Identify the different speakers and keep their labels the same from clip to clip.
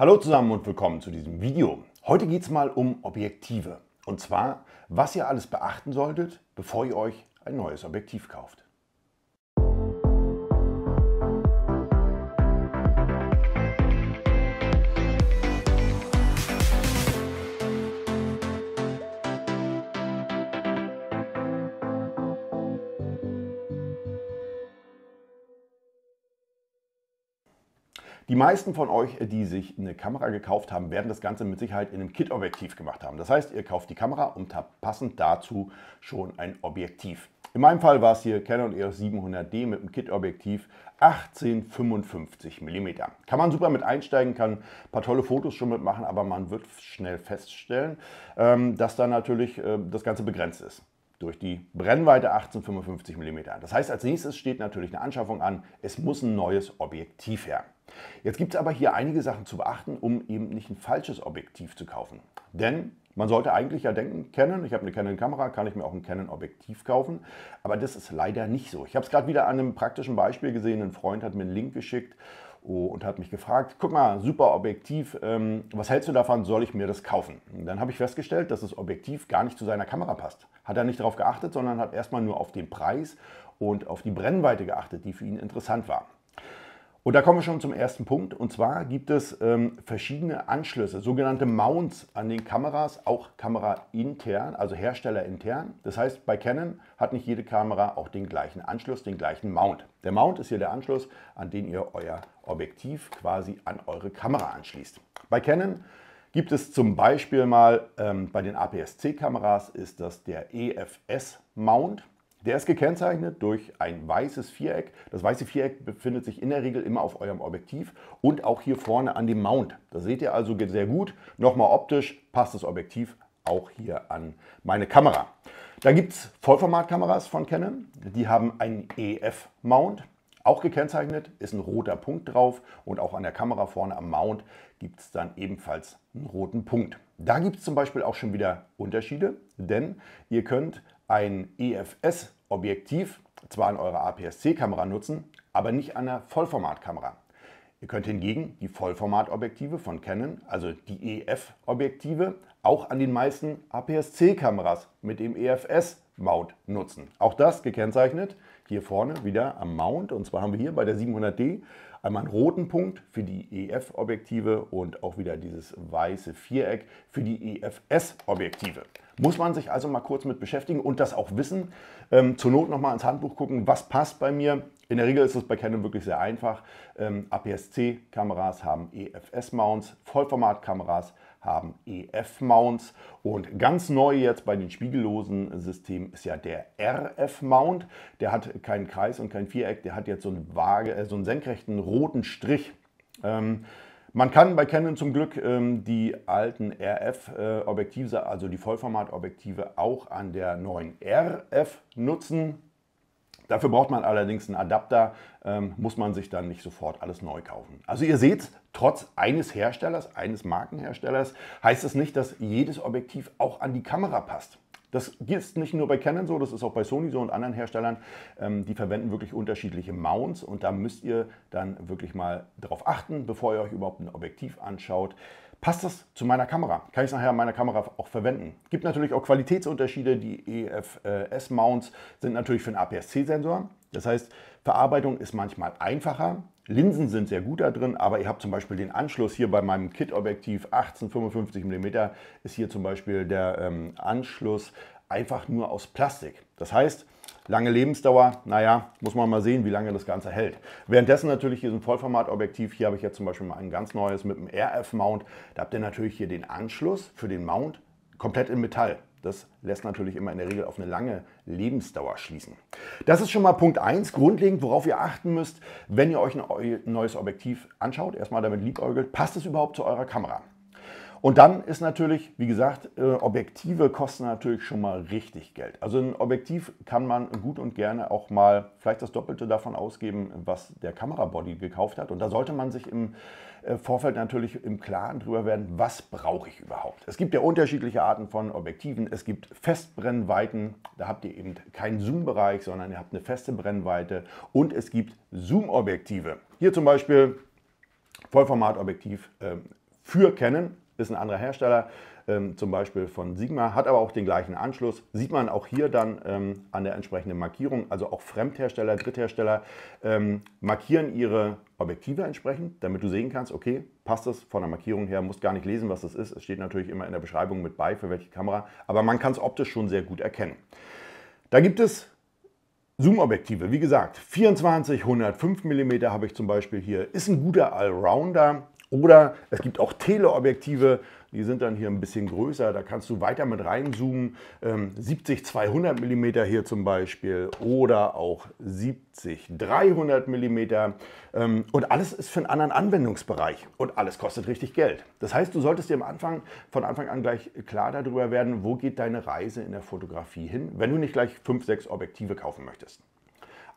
Speaker 1: Hallo zusammen und willkommen zu diesem Video. Heute geht es mal um Objektive und zwar, was ihr alles beachten solltet, bevor ihr euch ein neues Objektiv kauft. Die meisten von euch, äh, die sich eine Kamera gekauft haben, werden das Ganze mit Sicherheit in einem Kit-Objektiv gemacht haben. Das heißt, ihr kauft die Kamera und habt passend dazu schon ein Objektiv. In meinem Fall war es hier Canon EOS 700D mit einem Kit-Objektiv 1855 mm. Kann man super mit einsteigen, kann ein paar tolle Fotos schon mitmachen, aber man wird schnell feststellen, ähm, dass da natürlich äh, das Ganze begrenzt ist durch die Brennweite 1855 mm. Das heißt, als nächstes steht natürlich eine Anschaffung an, es muss ein neues Objektiv her. Jetzt gibt es aber hier einige Sachen zu beachten, um eben nicht ein falsches Objektiv zu kaufen. Denn man sollte eigentlich ja denken, Canon, ich habe eine Canon-Kamera, kann ich mir auch ein Canon-Objektiv kaufen. Aber das ist leider nicht so. Ich habe es gerade wieder an einem praktischen Beispiel gesehen. Ein Freund hat mir einen Link geschickt oh, und hat mich gefragt, guck mal, super Objektiv, ähm, was hältst du davon, soll ich mir das kaufen? Und dann habe ich festgestellt, dass das Objektiv gar nicht zu seiner Kamera passt. Hat er nicht darauf geachtet, sondern hat erstmal nur auf den Preis und auf die Brennweite geachtet, die für ihn interessant war. Und da kommen wir schon zum ersten Punkt. Und zwar gibt es ähm, verschiedene Anschlüsse, sogenannte Mounts an den Kameras, auch Kamera intern, also Hersteller intern. Das heißt, bei Canon hat nicht jede Kamera auch den gleichen Anschluss, den gleichen Mount. Der Mount ist hier der Anschluss, an den ihr euer Objektiv quasi an eure Kamera anschließt. Bei Canon gibt es zum Beispiel mal ähm, bei den APS-C-Kameras ist das der EFS-Mount. Der ist gekennzeichnet durch ein weißes Viereck. Das weiße Viereck befindet sich in der Regel immer auf eurem Objektiv und auch hier vorne an dem Mount. Das seht ihr also sehr gut. Nochmal optisch passt das Objektiv auch hier an meine Kamera. Dann gibt es Vollformatkameras von Canon. Die haben einen EF-Mount. Auch gekennzeichnet ist ein roter Punkt drauf und auch an der Kamera vorne am Mount gibt es dann ebenfalls einen roten Punkt. Da gibt es zum Beispiel auch schon wieder Unterschiede, denn ihr könnt ein EFS-Objektiv zwar an eurer APS-C-Kamera nutzen, aber nicht an einer Vollformatkamera. Ihr könnt hingegen die Vollformatobjektive von Canon, also die EF-Objektive, auch an den meisten APS-C-Kameras mit dem EFS-Mount nutzen. Auch das gekennzeichnet hier vorne wieder am Mount. Und zwar haben wir hier bei der 700D einmal einen roten Punkt für die EF-Objektive und auch wieder dieses weiße Viereck für die EFS-Objektive. Muss man sich also mal kurz mit beschäftigen und das auch wissen. Ähm, zur Not nochmal ins Handbuch gucken, was passt bei mir. In der Regel ist es bei Canon wirklich sehr einfach. Ähm, APS-C-Kameras haben EFS-Mounts, Vollformat-Kameras haben EF-Mounts und ganz neu jetzt bei den spiegellosen Systemen ist ja der RF-Mount. Der hat keinen Kreis und kein Viereck, der hat jetzt so einen, Waage, äh, so einen senkrechten roten Strich. Ähm, man kann bei Canon zum Glück ähm, die alten RF-Objektive, also die Vollformat-Objektive, auch an der neuen RF nutzen. Dafür braucht man allerdings einen Adapter, ähm, muss man sich dann nicht sofort alles neu kaufen. Also ihr seht, trotz eines Herstellers, eines Markenherstellers, heißt es das nicht, dass jedes Objektiv auch an die Kamera passt. Das ist nicht nur bei Canon so, das ist auch bei Sony so und anderen Herstellern. Ähm, die verwenden wirklich unterschiedliche Mounts und da müsst ihr dann wirklich mal darauf achten, bevor ihr euch überhaupt ein Objektiv anschaut. Passt das zu meiner Kamera? Kann ich es nachher an meiner Kamera auch verwenden? Gibt natürlich auch Qualitätsunterschiede. Die EFS-Mounts sind natürlich für einen APS-C-Sensor. Das heißt, Verarbeitung ist manchmal einfacher. Linsen sind sehr gut da drin, aber ich habe zum Beispiel den Anschluss hier bei meinem Kit-Objektiv 1855 mm ist hier zum Beispiel der ähm, Anschluss einfach nur aus Plastik. Das heißt, lange Lebensdauer, naja, muss man mal sehen, wie lange das Ganze hält. Währenddessen natürlich hier so ein Vollformat-Objektiv, hier habe ich jetzt zum Beispiel mal ein ganz neues mit einem RF-Mount, da habt ihr natürlich hier den Anschluss für den Mount komplett in Metall. Das lässt natürlich immer in der Regel auf eine lange Lebensdauer schließen. Das ist schon mal Punkt 1, grundlegend, worauf ihr achten müsst, wenn ihr euch ein neues Objektiv anschaut. Erstmal damit liebäugelt, passt es überhaupt zu eurer Kamera? Und dann ist natürlich, wie gesagt, äh, Objektive kosten natürlich schon mal richtig Geld. Also ein Objektiv kann man gut und gerne auch mal vielleicht das Doppelte davon ausgeben, was der Kamerabody gekauft hat. Und da sollte man sich im äh, Vorfeld natürlich im Klaren drüber werden, was brauche ich überhaupt. Es gibt ja unterschiedliche Arten von Objektiven. Es gibt Festbrennweiten, da habt ihr eben keinen Zoom-Bereich, sondern ihr habt eine feste Brennweite. Und es gibt Zoom-Objektive. Hier zum Beispiel Vollformat-Objektiv. Ähm, für Canon ist ein anderer Hersteller, ähm, zum Beispiel von Sigma, hat aber auch den gleichen Anschluss. Sieht man auch hier dann ähm, an der entsprechenden Markierung. Also auch Fremdhersteller, Dritthersteller ähm, markieren ihre Objektive entsprechend, damit du sehen kannst, okay, passt das von der Markierung her, musst gar nicht lesen, was das ist. Es steht natürlich immer in der Beschreibung mit bei, für welche Kamera, aber man kann es optisch schon sehr gut erkennen. Da gibt es Zoom-Objektive, wie gesagt, 24, 105 mm habe ich zum Beispiel hier, ist ein guter Allrounder, oder es gibt auch Teleobjektive, die sind dann hier ein bisschen größer, da kannst du weiter mit reinzoomen. 70-200 ähm, mm hier zum Beispiel oder auch 70-300 mm. Ähm, und alles ist für einen anderen Anwendungsbereich und alles kostet richtig Geld. Das heißt, du solltest dir am Anfang, von Anfang an gleich klar darüber werden, wo geht deine Reise in der Fotografie hin, wenn du nicht gleich 5, 6 Objektive kaufen möchtest.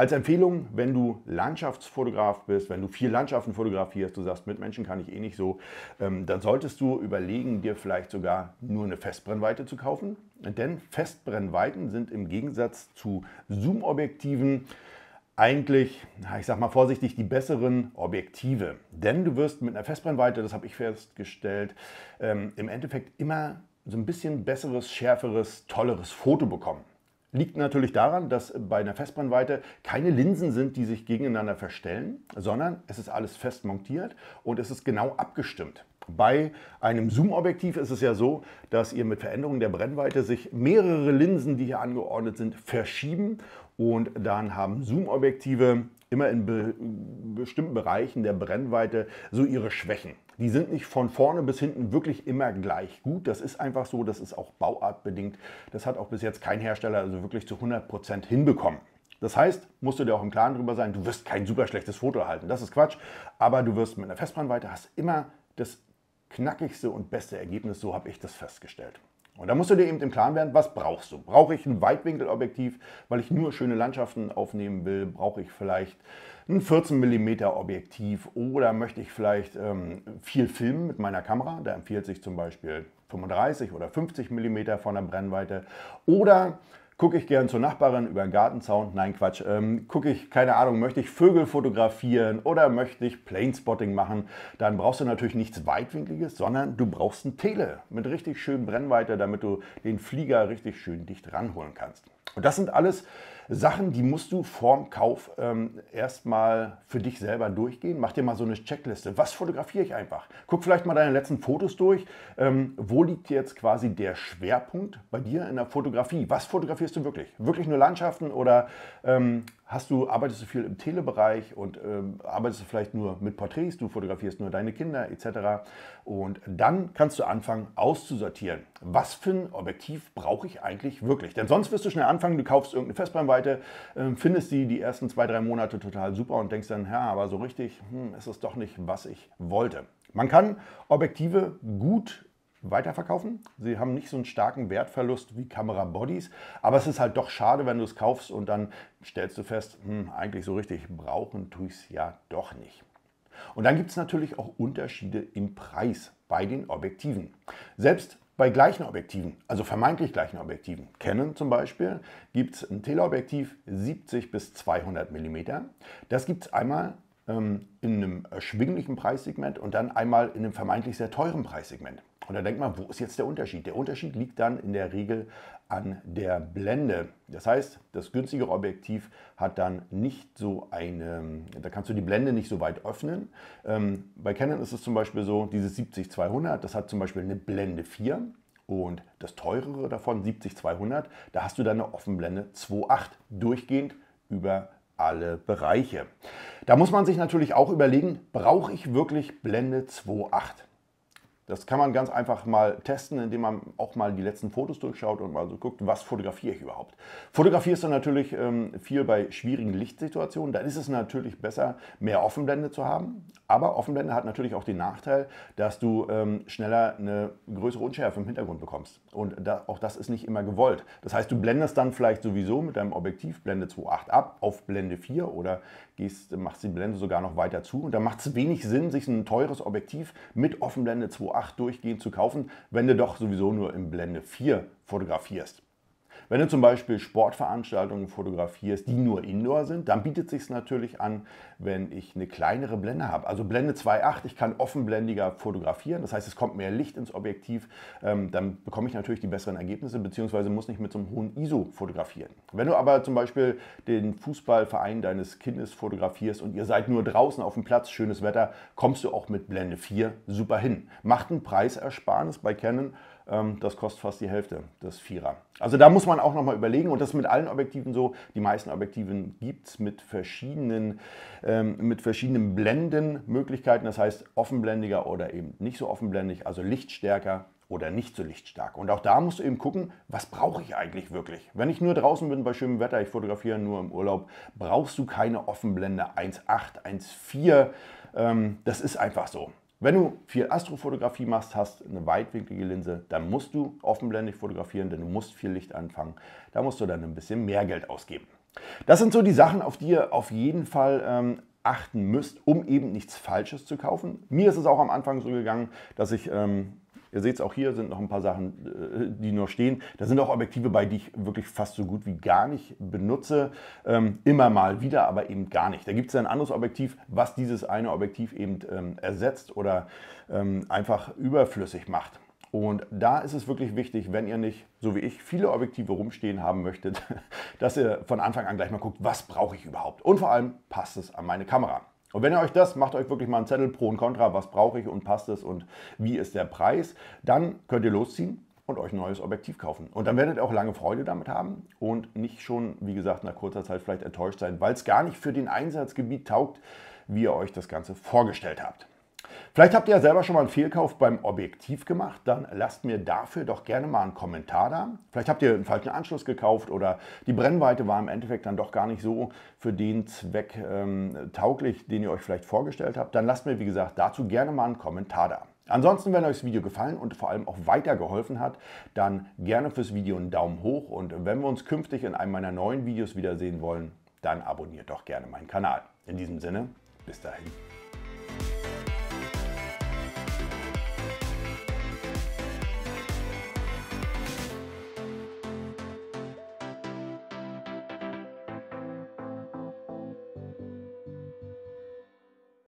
Speaker 1: Als Empfehlung, wenn du Landschaftsfotograf bist, wenn du viel Landschaften fotografierst, du sagst, mit Menschen kann ich eh nicht so, ähm, dann solltest du überlegen, dir vielleicht sogar nur eine Festbrennweite zu kaufen. Denn Festbrennweiten sind im Gegensatz zu Zoom-Objektiven eigentlich, ich sag mal vorsichtig, die besseren Objektive. Denn du wirst mit einer Festbrennweite, das habe ich festgestellt, ähm, im Endeffekt immer so ein bisschen besseres, schärferes, tolleres Foto bekommen. Liegt natürlich daran, dass bei einer Festbrennweite keine Linsen sind, die sich gegeneinander verstellen, sondern es ist alles fest montiert und es ist genau abgestimmt. Bei einem Zoom-Objektiv ist es ja so, dass ihr mit Veränderungen der Brennweite sich mehrere Linsen, die hier angeordnet sind, verschieben und dann haben Zoom-Objektive immer in be bestimmten Bereichen der Brennweite so ihre Schwächen. Die sind nicht von vorne bis hinten wirklich immer gleich gut. Das ist einfach so, das ist auch bauartbedingt. Das hat auch bis jetzt kein Hersteller also wirklich zu 100% Prozent hinbekommen. Das heißt, musst du dir auch im Klaren drüber sein, du wirst kein super schlechtes Foto erhalten. Das ist Quatsch. Aber du wirst mit einer Festbrennweite hast immer das knackigste und beste Ergebnis, so habe ich das festgestellt. Und da musst du dir eben im Klaren werden, was brauchst du? Brauche ich ein Weitwinkelobjektiv, weil ich nur schöne Landschaften aufnehmen will? Brauche ich vielleicht ein 14 mm Objektiv oder möchte ich vielleicht ähm, viel filmen mit meiner Kamera? Da empfiehlt sich zum Beispiel 35 oder 50 mm von der Brennweite. Oder Gucke ich gern zur Nachbarin über den Gartenzaun? Nein, Quatsch. Ähm, Gucke ich, keine Ahnung, möchte ich Vögel fotografieren oder möchte ich Planespotting machen? Dann brauchst du natürlich nichts Weitwinkliges, sondern du brauchst ein Tele mit richtig schön Brennweite, damit du den Flieger richtig schön dicht ranholen kannst. Und das sind alles Sachen, die musst du vorm Kauf ähm, erstmal für dich selber durchgehen. Mach dir mal so eine Checkliste. Was fotografiere ich einfach? Guck vielleicht mal deine letzten Fotos durch. Ähm, wo liegt jetzt quasi der Schwerpunkt bei dir in der Fotografie? Was fotografierst du wirklich? Wirklich nur Landschaften oder ähm, Hast du, arbeitest du viel im Telebereich und ähm, arbeitest du vielleicht nur mit Porträts, du fotografierst nur deine Kinder etc. Und dann kannst du anfangen auszusortieren. Was für ein Objektiv brauche ich eigentlich wirklich? Denn sonst wirst du schnell anfangen, du kaufst irgendeine Festbrennweite, ähm, findest die die ersten zwei, drei Monate total super und denkst dann, ja, aber so richtig hm, ist es doch nicht, was ich wollte. Man kann Objektive gut weiterverkaufen. Sie haben nicht so einen starken Wertverlust wie Kamerabodies, aber es ist halt doch schade, wenn du es kaufst und dann stellst du fest, hm, eigentlich so richtig brauchen tue ich es ja doch nicht. Und dann gibt es natürlich auch Unterschiede im Preis bei den Objektiven. Selbst bei gleichen Objektiven, also vermeintlich gleichen Objektiven, Canon zum Beispiel, gibt es ein Teleobjektiv 70 bis 200 mm. Das gibt es einmal ähm, in einem erschwinglichen Preissegment und dann einmal in einem vermeintlich sehr teuren Preissegment. Und da denkt man, wo ist jetzt der Unterschied? Der Unterschied liegt dann in der Regel an der Blende. Das heißt, das günstigere Objektiv hat dann nicht so eine, da kannst du die Blende nicht so weit öffnen. Ähm, bei Canon ist es zum Beispiel so, dieses 70-200, das hat zum Beispiel eine Blende 4 und das teurere davon, 70-200, da hast du dann eine Offenblende 2.8 durchgehend über alle Bereiche. Da muss man sich natürlich auch überlegen, brauche ich wirklich Blende 2.8? Das kann man ganz einfach mal testen, indem man auch mal die letzten Fotos durchschaut und mal so guckt, was fotografiere ich überhaupt. Fotografierst du natürlich ähm, viel bei schwierigen Lichtsituationen. Dann ist es natürlich besser, mehr Offenblende zu haben. Aber Offenblende hat natürlich auch den Nachteil, dass du ähm, schneller eine größere Unschärfe im Hintergrund bekommst. Und da, auch das ist nicht immer gewollt. Das heißt, du blendest dann vielleicht sowieso mit deinem Objektiv Blende 2.8 ab auf Blende 4 oder gehst, machst die Blende sogar noch weiter zu. Und da macht es wenig Sinn, sich ein teures Objektiv mit Offenblende 2.8 8 durchgehend zu kaufen, wenn du doch sowieso nur in Blende 4 fotografierst. Wenn du zum Beispiel Sportveranstaltungen fotografierst, die nur Indoor sind, dann bietet sich natürlich an, wenn ich eine kleinere Blende habe. Also Blende 2.8, ich kann offenblendiger fotografieren, das heißt, es kommt mehr Licht ins Objektiv, ähm, dann bekomme ich natürlich die besseren Ergebnisse, beziehungsweise muss nicht mit so einem hohen ISO fotografieren. Wenn du aber zum Beispiel den Fußballverein deines Kindes fotografierst und ihr seid nur draußen auf dem Platz, schönes Wetter, kommst du auch mit Blende 4 super hin. Macht ein Preisersparnis bei Canon ähm, das kostet fast die Hälfte des Vierer. Also da muss man auch nochmal überlegen und das ist mit allen Objektiven so. Die meisten Objektiven gibt es mit verschiedenen, ähm, mit verschiedenen Blendenmöglichkeiten, das heißt offenblendiger oder eben nicht so offenblendig, also lichtstärker oder nicht so lichtstark. Und auch da musst du eben gucken, was brauche ich eigentlich wirklich? Wenn ich nur draußen bin bei schönem Wetter, ich fotografiere nur im Urlaub, brauchst du keine Offenblende 1.8, 1.4. Ähm, das ist einfach so. Wenn du viel Astrofotografie machst, hast eine weitwinklige Linse, dann musst du offenblendig fotografieren, denn du musst viel Licht anfangen. Da musst du dann ein bisschen mehr Geld ausgeben. Das sind so die Sachen, auf die ihr auf jeden Fall ähm, achten müsst, um eben nichts Falsches zu kaufen. Mir ist es auch am Anfang so gegangen, dass ich ähm, Ihr seht es auch hier, sind noch ein paar Sachen, äh, die noch stehen. Da sind auch Objektive bei, die ich wirklich fast so gut wie gar nicht benutze. Ähm, immer mal wieder, aber eben gar nicht. Da gibt es ein anderes Objektiv, was dieses eine Objektiv eben ähm, ersetzt oder ähm, einfach überflüssig macht. Und da ist es wirklich wichtig, wenn ihr nicht, so wie ich, viele Objektive rumstehen haben möchtet, dass ihr von Anfang an gleich mal guckt, was brauche ich überhaupt? Und vor allem passt es an meine Kamera. Und wenn ihr euch das, macht euch wirklich mal einen Zettel pro und contra, was brauche ich und passt es und wie ist der Preis, dann könnt ihr losziehen und euch ein neues Objektiv kaufen. Und dann werdet ihr auch lange Freude damit haben und nicht schon, wie gesagt, nach kurzer Zeit vielleicht enttäuscht sein, weil es gar nicht für den Einsatzgebiet taugt, wie ihr euch das Ganze vorgestellt habt. Vielleicht habt ihr ja selber schon mal einen Fehlkauf beim Objektiv gemacht, dann lasst mir dafür doch gerne mal einen Kommentar da. Vielleicht habt ihr einen falschen Anschluss gekauft oder die Brennweite war im Endeffekt dann doch gar nicht so für den Zweck ähm, tauglich, den ihr euch vielleicht vorgestellt habt. Dann lasst mir, wie gesagt, dazu gerne mal einen Kommentar da. Ansonsten, wenn euch das Video gefallen und vor allem auch weitergeholfen hat, dann gerne fürs Video einen Daumen hoch und wenn wir uns künftig in einem meiner neuen Videos wiedersehen wollen, dann abonniert doch gerne meinen Kanal. In diesem Sinne, bis dahin.